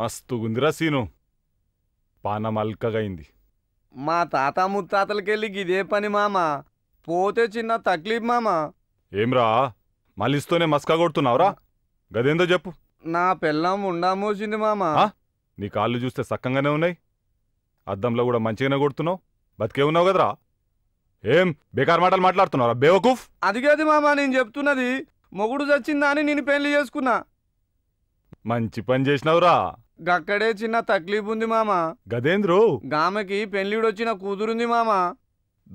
మస్తుగుందిరా scene పానం అల్కగైంది మా తాత ముత్తాతలకెళ్ళి ఇదే పని మామ పోతే చిన్న తక్లీఫ్ మామ ఏమ్రా మలిస్తూనే మస్కా కొడుతున్నావురా గదేందో చెప్పు నా పెళ్ళం ఉండామోసింది మామ నీ కాళ్ళు చూస్తే సక్కంగానే ఉన్నాయి అద్దంలో కూడా మంచిగానే కొడుతున్నావు బతికే ఉన్నావు కదరా ఏం బేకార్ మాటలు మాట్లాడుతున్నారా బేవకూఫ్ అదిగేది మామ నేను చెప్తున్నది మొగుడు చచ్చిందా అని నేను పెళ్లి చేసుకున్నా మంచి పని చేసినావురా గక్కడే చిన్న తక్లీఫ్ ఉంది మామ గదేంద్రు గామెకి పెళ్లిడొచ్చిన కూతురుంది మామ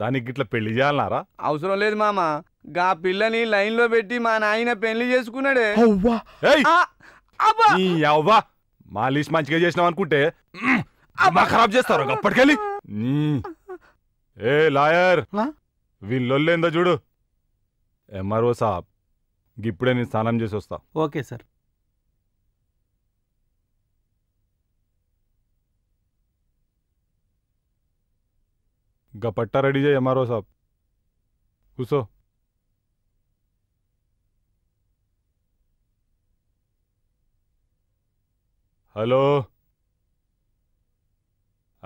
దానికి ఇట్లా పెళ్లి చేయాలన్నారా అవసరం లేదు మామ గా పిల్లని లైన్ లో పెట్టి మా నాయన పెళ్లి చేసుకున్నాడే మాలిష్ మంచిగా చేసినావు అనుకుంటే అమ్మా ఖరాబ్ చేస్తారు అప్పటికెళ్ళి ఏ లాయర్ వీళ్ళొల్లేందో చూడు ఎంఆర్ఓ సాబ్ ఇప్పుడే నేను స్నానం చేసి వస్తా ఓకే సార్ ગપટ્ટા રડી જાય અમારો સાહેબ ઘૂસો હલો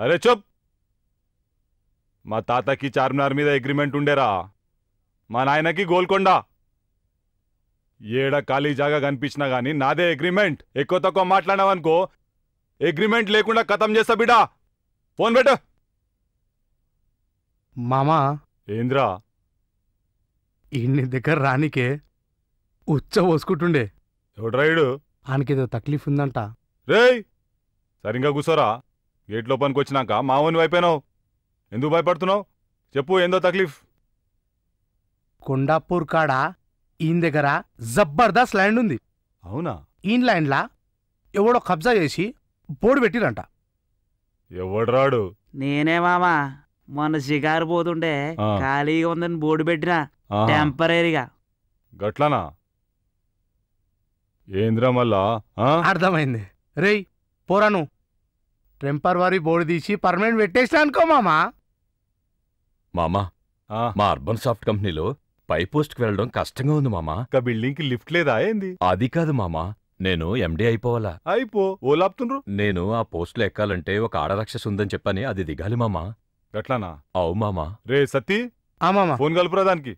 अरे चुप మా తాతకి చార్మినార్ మీద అగ్రిమెంట్ ఉండేరా మా నాయనకి గోల్కొండ ఏడ ఖాళీ జాగా కనిపించినా గానీ నాదే అగ్రిమెంట్ ఎక్కువ తక్కువ మాట్లాడినావనుకో అగ్రిమెంట్ లేకుండా కథం చేస్తా బిడా ఫోన్ పెట్టు మామా ఏంద్రా ఇన్ని దగ్గర రానికే ఉచ్చ పోసుకుంటుండే ఎవడ్రాయుడు ఆయనకేదో తక్లీఫ్ ఉందంట రేయ్ సరిగా కూసోరా గేట్ లోపలికి వచ్చినాక మావని వైపోయినావు ఎందుకు భయపడుతున్నావు చెప్పు ఏందో తక్లీఫ్ కొండాపూర్ కాడ ఈయన దగ్గర జబర్దస్త్ ల్యాండ్ ఉంది అవునా ఈయన ల్యాండ్లా ఎవడో కబ్జా చేసి బోర్డు పెట్టిరంట ఎవడ్రాడు నేనే మామా మొన్న షికారు పోతుంటే ఖాళీగా ఉందని బోర్డు పెట్టిన టెంపరీగా గట్లనా ఏంద్రా మళ్ళా అర్థమైంది రేయ్ పోరాను వారి బోర్డు తీసి పర్మనెంట్ పెట్టేసిన అనుకో మామా మామా ఆ, మా అర్బన్ సాఫ్ట్ కంపెనీలో పై పోస్ట్కి వెళ్ళడం కష్టంగా ఉంది మామా ఇంకా బిల్డింగ్ కి లిఫ్ట్ లేదా ఏంది అది కాదు మామా నేను ఎండి అయిపోవాలా అయిపో ఓలాపుతుండ్రు నేను ఆ పోస్ట్లో ఎక్కాలంటే ఒక ఆడరక్షస్ ఉందని చెప్పని అది దిగాలి మామా ఎట్లానా అవు మామా రే సతీ ఆ మామ ఫోన్ కలుపురా దానికి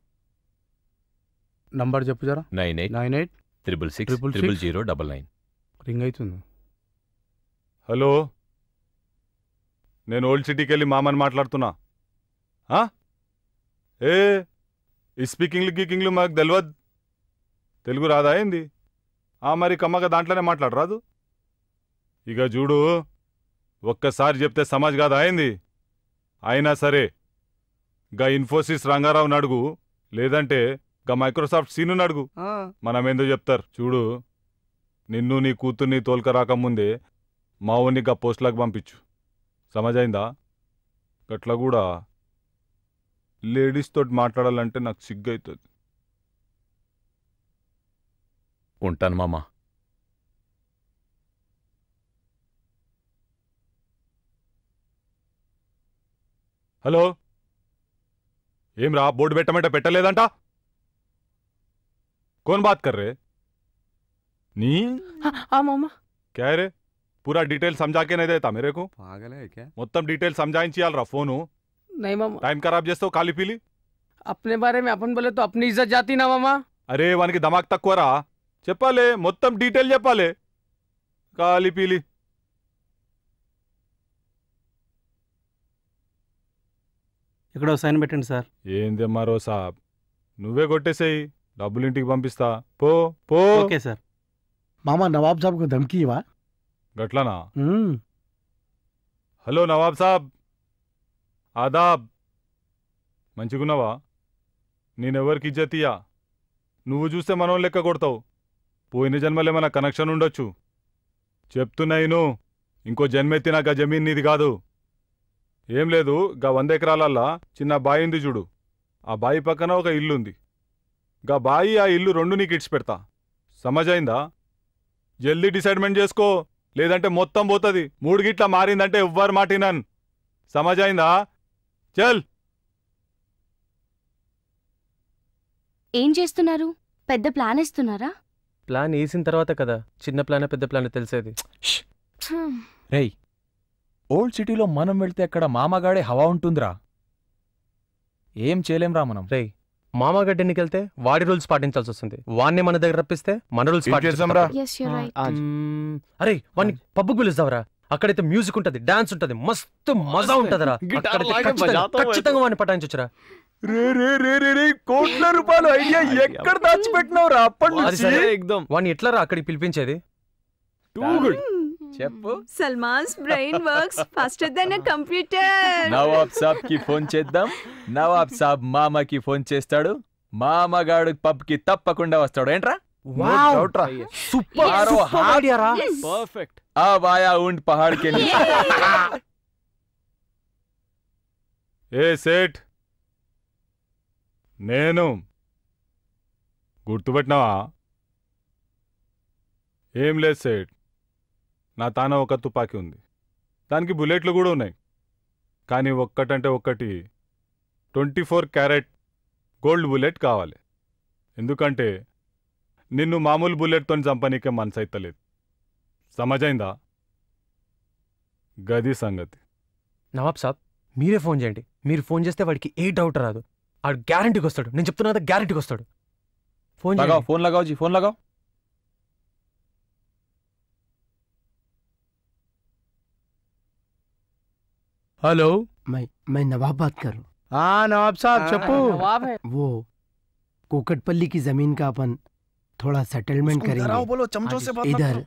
నంబర్ చెప్పు జరా nine eight nine eight triple six triple triple zero double nine ring అవుతుంది హలో నేను ఓల్డ్ సిటీకి వెళ్ళి మామని మాట్లాడుతున్నా ఏ ఈ స్పీకింగ్లు గీకింగ్లు మాకు తెలియదు తెలుగు రాదా ఏంది ఆ మరి కమ్మగా దాంట్లోనే మాట్లాడరాదు ఇక చూడు ఒక్కసారి చెప్తే సమాజ్ కాదా అయింది అయినా సరే గ ఇన్ఫోసిస్ రంగారావుని అడుగు లేదంటే గా మైక్రోసాఫ్ట్ సీను అడుగు మనమేందో చెప్తారు చూడు నిన్ను నీ కూతుర్ని తోలుక రాకముందే మావోని గా పోస్ట్లకు పంపించు సమజైందా గట్లా కూడా లేడీస్ తోటి మాట్లాడాలంటే నాకు అవుతుంది ఉంటాను మామా హలో बोर्ड బోర్డు పెట్టమంటే పెట్టలేదంట कौन बात कर रहे नी हाँ मामा क्या रे पूरा डिटेल समझा के नहीं देता मेरे को पागल है क्या मोत्तम डिटेल चाहिए यार फोन नहीं मामा टाइम खराब చేస్తావు కాలి पीली अपने बारे में अपन बोले तो अपनी इज्जत जाती ना मामा అరే వానికి దమాక్ తక్కువరా चपले मोत्तम डिटेल चपले काली पीली ఇక్కడ సైన్ పెట్టండి సార్ ఏంది మరో సాబ్ నువ్వే కొట్టేసేయి డబ్బులు ఇంటికి పంపిస్తా పో పో ఓకే సార్ మామ నవాబ్ సాబ్కు ధమ్కి ఇవా గట్లానా హలో నవాబ్ సాబ్ ఆదాబ్ మంచిగున్నావా నేనెవరికి ఇజ్జతీయా నువ్వు చూస్తే మనం లెక్క కొడతావు పోయిన జన్మలే మన కనెక్షన్ ఉండొచ్చు చెప్తున్నాయి నువ్వు ఇంకో జన్మెత్తినాక జమీన్ నీది కాదు ఏం లేదు గా వంద ఎకరాలల్లా చిన్న బాయి ఉంది చూడు ఆ బాయి పక్కన ఒక ఇల్లుంది గా బాయి ఆ ఇల్లు రెండు నీకు ఇడ్చి పెడతా సమజైందా జల్దీ డిసైడ్మెంట్ చేసుకో లేదంటే మొత్తం పోతుంది మూడు గిట్ల మారిందంటే ఎవ్వరు మాటినన్ సమజైందా చల్ ఏం చేస్తున్నారు పెద్ద ప్లాన్ ఇస్తున్నారా ప్లాన్ వేసిన తర్వాత కదా చిన్న ప్లాన్ పెద్ద ప్లాన్ తెలిసేది రేయ్ ఓల్డ్ సిటీలో మనం వెళ్తే అక్కడ మామగాడే హవా ఉంటుందిరా ఏం చేయలేంరా మనం రే మామగడ్డ ఎన్నికెళ్తే వాడి రూల్స్ పాటించాల్సి వస్తుంది వాడిని మన దగ్గర రప్పిస్తే మన రూల్స్ పాటించాంరా అరే వాడిని పబ్బుకు పిలుస్తావరా అక్కడైతే మ్యూజిక్ ఉంటది డాన్స్ ఉంటది మస్తు మజా ఉంటదిరా ఖచ్చితంగా వాడిని పటాయించొచ్చురా రే రే రే రే రే కోట్ల రూపాయలు అయ్యా ఎక్కడ దాచిపెట్టినావురా అప్పటి నుంచి వాడిని ఎట్లరా అక్కడికి పిలిపించేది టూ గుడ్ చెప్పు Salman's brain works faster than a computer Nawab Saab కి ఫోన్ చేద్దాం నవాబ్ సాబ్ మామకి ఫోన్ చేస్తాడు మామగాడు పబ్ కి తప్పకుండా వస్తాడు ఏంట్రా సూపర్ పర్ఫెక్ట్ ఆ వాయా ఉండ్ పహాడ్ ఏ సేట్ నేను గుర్తుపెట్టినావా ఏం లేదు సేట్ నా తాన ఒక తుపాకీ ఉంది దానికి బుల్లెట్లు కూడా ఉన్నాయి కానీ ఒక్కటంటే ఒక్కటి twenty four carat gold bullet కావాలి ఎందుకంటే నిన్ను మామూలు బుల్లెట్తో చంపనీకే మనసైతలేదు సమజైందా గది సంగతి నవాబ్ సాబ్ మీరే ఫోన్ చేయండి మీరు ఫోన్ చేస్తే వాడికి ఏ డౌట్ రాదు ఆడు గ్యారంటీకి వస్తాడు నేను చెప్తున్నా గ్యారంటీకి వస్తాడు ఫోన్ ఫోన్ లగావు జీ ఫోన్ లగావు హలో मैं నవాబ్ नवाब बात कर रहा हूँ हाँ नवाब साहब चप्पू नवाब है वो कोकटपल्ली की जमीन का अपन थोड़ा सेटलमेंट करेंगे बोलो चमचों से बात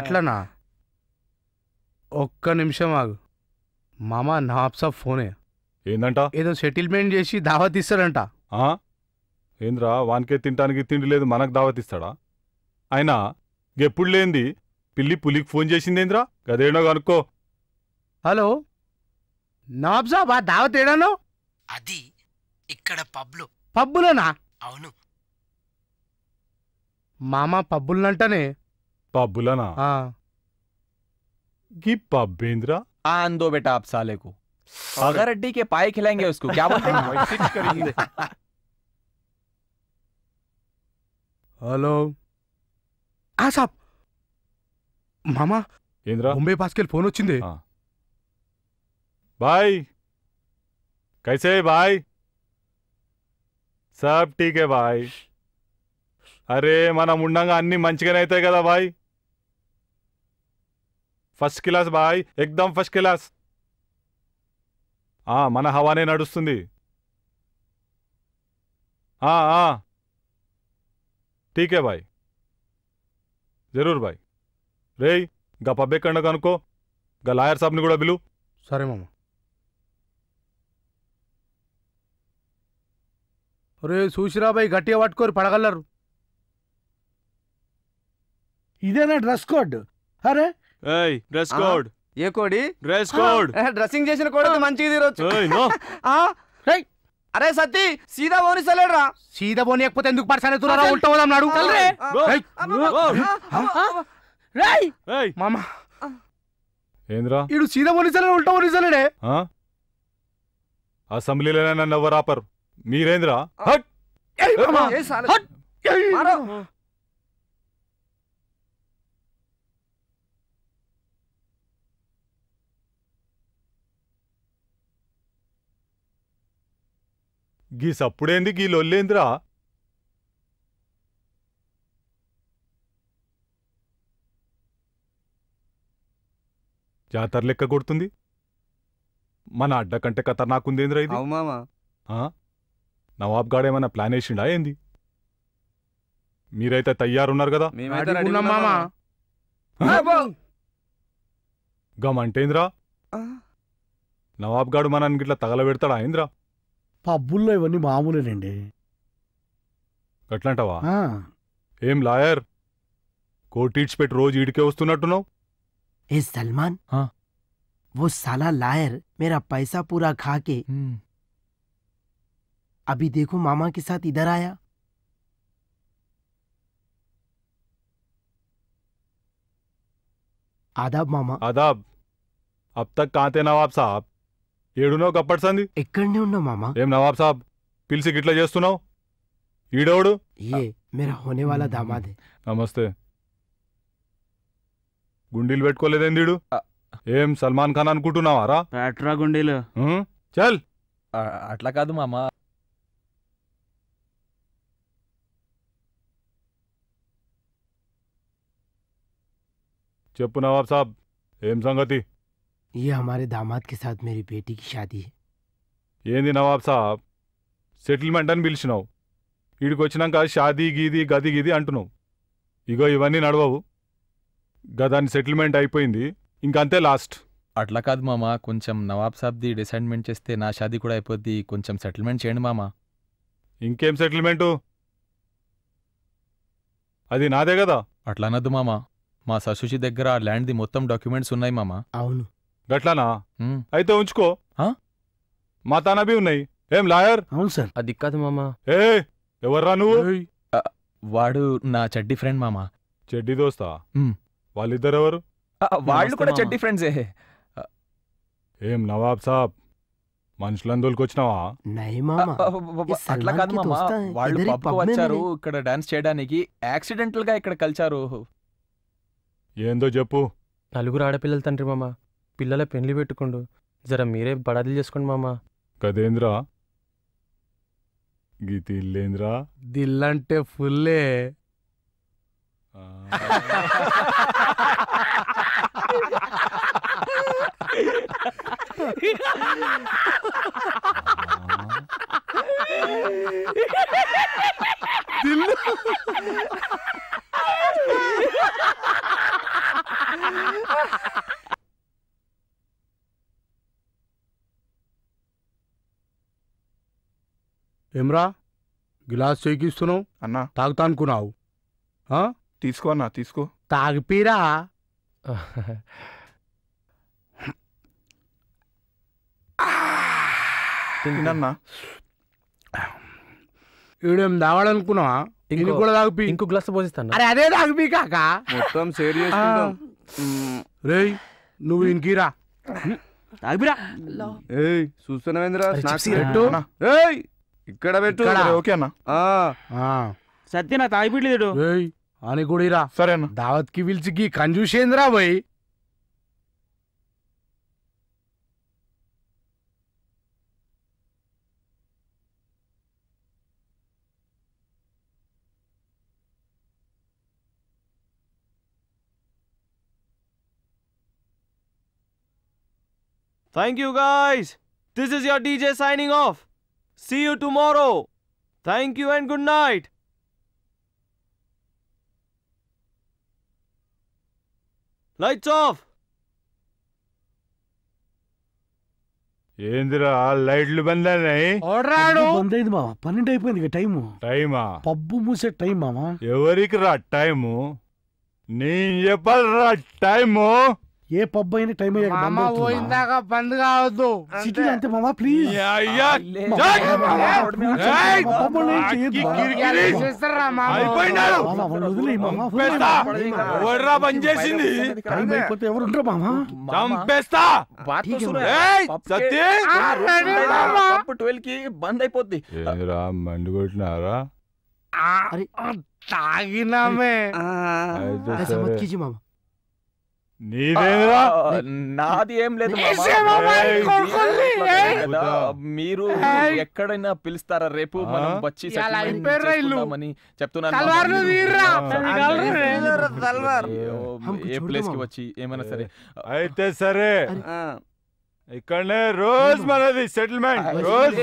అట్లనా ఒక్క నిమిషం ఆగు మామ నవాబ్ సాబ్ ఫోనే ఏందంట ఏదో సెటిల్మెంట్ చేసి దావత్ ఇస్తారంట ఆ? ఏంద్రా వానికే తింటానికి తిండి లేదు మనకు దావత్ ఇస్తాడా అయినా ఎప్పుడు లేంది పిల్లి పులికి ఫోన్ చేసిందేంద్రా గదేనో కనుక్కో హలో నాబ్జాబా దావత్ ఏడాను అది ఇక్కడ పబ్లో పబ్బులోనా అవును మామ పబ్బులంటనే పబ్బులనా गी पबेंद्रा आन दो बेटा आप साले को अगर अड्डी के पाए खिलाएंगे उसको क्या बोलते हेलो हाँ साहब मामा ఇంద్రా ముంబై భాస్కర్ ఫోన్ వచ్చింది भाई कैसे है भाई सब ठीक है भाई అరే మనం ఉండగా అన్ని మంచిగానే అవుతాయి కదా బాయ్ ఫస్ట్ క్లాస్ బాయ్ ఎక్దమ్ ఫస్ట్ క్లాస్ ఆ మన హవానే నడుస్తుంది ఆ ఠీకే బాయ్ జరూర్ బాయ్ రేయ్ గా పబ్బెక్కండ కనుకో గా లాయర్ సాబ్ని కూడా బిలు సరే మామ రే సూసిరాబాయ్ గట్టిగా పట్టుకోరు పడగలరు ఇదేనా డ్రెస్ కోడ్ అరే ఏయ్ డ్రెస్ కోడ్ ఏ కోడి డ్రెస్ కోడ్ డ్రెస్సింగ్ చేసిన కోడి మంచిది తీరొచ్చు అరే సత్తి సీదా పోని సెలరా సీదా పోని ఎక్కుపోతే ఎందుకు పర్సనే అవుతున్నారా ఉల్టా పోదాం నాడు మామ ఏంద్రా ఇడు సీదా పోని సెలడు ఉల్టా పోని ఆ అసెంబ్లీలోనే నన్ను ఎవరు ఆపరు మీరేంద్రా గీ సప్పుడేంది గీ లొల్లేంద్ర జాతర లెక్క కొడుతుంది మన అడ్డ కంటే కథ నాకుందేంద్రా ఇది అవుమామా నవాబ్గాడు ఏమైనా ప్లాన్ వేసిండా ఏంది మీరైతే తయారున్నారు కదా గమంటేంద్రా నవాబ్గాడు మనకి ఇట్లా తగలబెడతాడా ఏంద్రా పబ్బుల్లో ఇవన్నీ మామూలేనండి అట్లంటావా ఏం లాయర్ కోటీడ్స్ పెట్టి రోజు ఇడికే వస్తున్నట్టున్నావు ఏ సల్మాన్ ఓ సలా లాయర్ मेरा పైసా పూరా ఖాకి अभी देखो मामा के साथ इधर आया आदाब मामा आदाब अब तक कहां थे नवाब साहब एडुनो कपट संधि एकड़ने उन्नो मामा एम नवाब साहब पिलसी किटला जस्तुनो ईडोड़ ये आ... मेरा होने वाला दामाद है नमस्ते गुंडील बैठ को ले दें दीडू एम सलमान खान कुटु ना वारा पैट्रा गुंडील हम्म चल अटला कादू मामा చెప్పు నవాబ్ సాబ్ ఏం సంగతి ये हमारे दामाद के साथ मेरी बेटी की ఏంది నవాబ్ సాబ్ సెటిల్మెంట్ అని పిలిచినావు వీడికి షాదీ గీది గది గిది అంటున్నావు ఇగో ఇవన్నీ నడవవు గదాని సెటిల్మెంట్ అయిపోయింది ఇంకంతే లాస్ట్ అట్లా కాదు మామా కొంచెం నవాబ్ సాబ్ది డిసైన్మెంట్ చేస్తే నా షాదీ కూడా అయిపోద్ది కొంచెం సెటిల్మెంట్ చేయండి మామా ఇంకేం సెటిల్మెంటు అది నాదే కదా అట్లా అనద్దు మామా మా సశుషి దగ్గర ఆ ల్యాండ్ది మొత్తం డాక్యుమెంట్స్ ఉన్నాయి మామ అవును గట్లానా అయితే ఉంచుకో మా తానబీ ఉన్నాయి ఏం లాయర్ అవును సార్ అది కాదు మామా ఏ ఎవర్రా నువ్వు వాడు నా చెడ్డి ఫ్రెండ్ మామా చెడ్డి దోస్తా వాళ్ళిద్దరు ఎవరు వాళ్ళు కూడా చెడ్డి ఏ ఏం నవాబ్ సాబ్ మనుషులను వచ్చినావా అట్లా కాదు మామ వాళ్ళు పబ్కు వచ్చారు ఇక్కడ డాన్స్ చేయడానికి యాక్సిడెంటల్ గా ఇక్కడ కలిచారు ఏందో చెప్పు నలుగురు ఆడపిల్లల తండ్రి మామ పిల్లల పెళ్లి పెట్టుకోండు జర మీరే బడాదిలు చేసుకోండి మామ కదేంద్రా గీతి దిల్లంటే ఫుల్లే దిల్లు గ్లాస్ చేకిస్తున్నావు అన్నా తాగుతా అనుకున్నావు తీసుకో అన్నా తీసుకో తాగిపీరా ఈడేం దావాడనుకున్నావా ఇంకో కూడా తాగిపి ఇంకో గ్లాస్ పోసిస్తాను అరే అదే తాగిపి కాక మొత్తం షేర్ రేయ్ నువ్వు ఇంకీరా తాగిపిరా ఏయ్ చూస్తున్నావేంద్రా ఏయ్ ఇక్కడ పెట్టు ఇక్కడ. సరే, ఓకే అన్న సత్యనా తాగిపిడ్లేడు అని కూడా సరే అన్న దావత్ కి పిలిచి గీ కంజూసేంద్రా పోయి Thank you guys. This is your DJ signing off. See you tomorrow. Thank you and good night. Lights off ఏందిరా లైట్లు బంద్ అయినాయి బంద్ అయింది మామ పన్నెండు అయిపోయింది టైము టైమా పబ్బు మూసే టైం మామ ఎవరికి రా టైము నేను చెప్పాలి రా టైము ఏ పబ్ అయినా టైం అయ్యాక బంద్ మామ అవుతుందా? బంద్ కావద్దు సిటీలో అంతే మామా ప్లీజ్ అయ్యా ఏయ్! కిరికిరి. టైం అయిపోతే ఎవరు ఉండరు మామా చంపేస్తా ట్వెల్వ్ కి బంద్ అయిపోద్ది ఏరా మండు కొట్టినారా తాగినామే ఆ, నీదేమిరా నాది ఏం లేదు మీరు ఎక్కడైనా పిలుస్తారా రేపు మనం వచ్చి అని చెప్తున్నాను ఏ ప్లేస్ కి వచ్చి ఏమైనా సరే అయితే సరే ఇక్కడనే రోజ్ మనది సెటిల్మెంట్ రోజ్